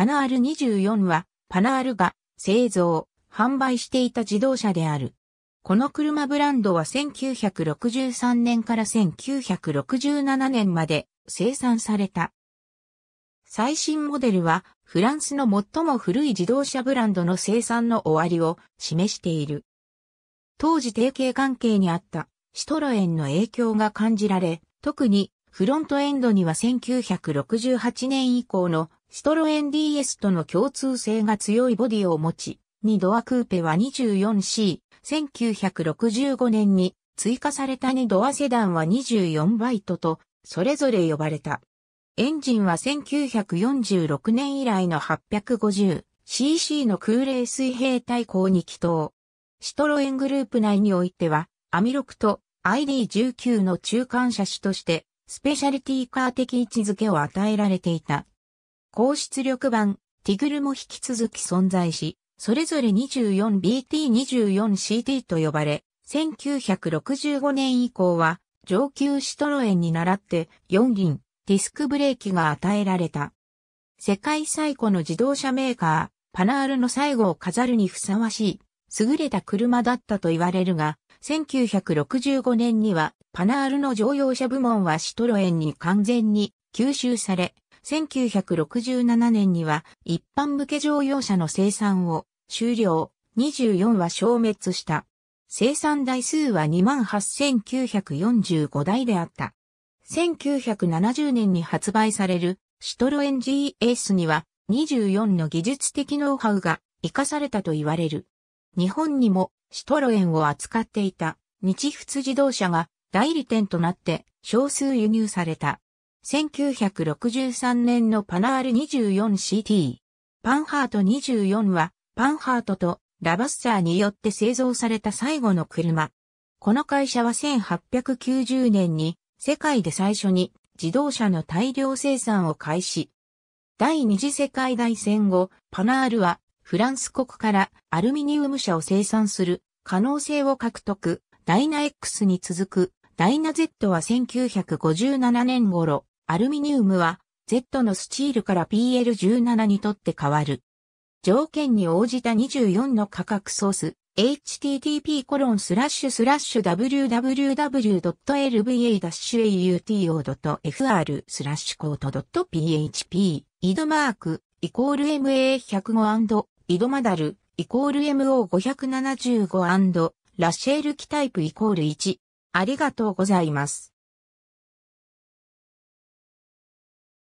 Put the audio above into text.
パナール24は、パナールが製造、販売していた自動車である。この車ブランドは1963年から1967年まで生産された。最新モデルはフランスの最も古い自動車ブランドの生産の終わりを示している。当時提携関係にあったシトロエンの影響が感じられ、特にフロントエンドには1968年以降のシトロエン DS との共通性が強いボディを持ち、2ドアクーペは 24C、1965年に追加された2ドアセダンは24バイトと、それぞれ呼ばれた。エンジンは1946年以来の 850cc の空冷水平対向に気筒。シトロエングループ内においては、アミロクと ID19 の中間車種として、スペシャリティカー的位置づけを与えられていた。高出力版、ティグルも引き続き存在し、それぞれ 24BT24CT と呼ばれ、1965年以降は上級シトロエンに倣って4輪ディスクブレーキが与えられた。世界最古の自動車メーカー、パナールの最後を飾るにふさわしい、優れた車だったと言われるが、1965年にはパナールの乗用車部門はシトロエンに完全に吸収され、1967年には一般向け乗用車の生産を終了、24は消滅した。生産台数は28,945台であった。1970年に発売されるシトロエン GS には24の技術的ノウハウが活かされたと言われる。日本にもシトロエンを扱っていた日仏自動車が代理店となって少数輸入された。1963年のパナール 24CT。パンハート24は、パンハートとラバッサーによって製造された最後の車。この会社は1890年に世界で最初に自動車の大量生産を開始。第二次世界大戦後、パナールはフランス国からアルミニウム車を生産する可能性を獲得。ダイナ X に続くダイナ Z は1957年頃、アルミニウムは Z のスチールから PL17 にとって変わる。条件に応じた24の価格ソース、http://www.lva-auto.fr スラッシュコート .php イドマークイコール MA105& イドマダルイコール MO575& ラッシェール機タイプイコール1ありがとうございます。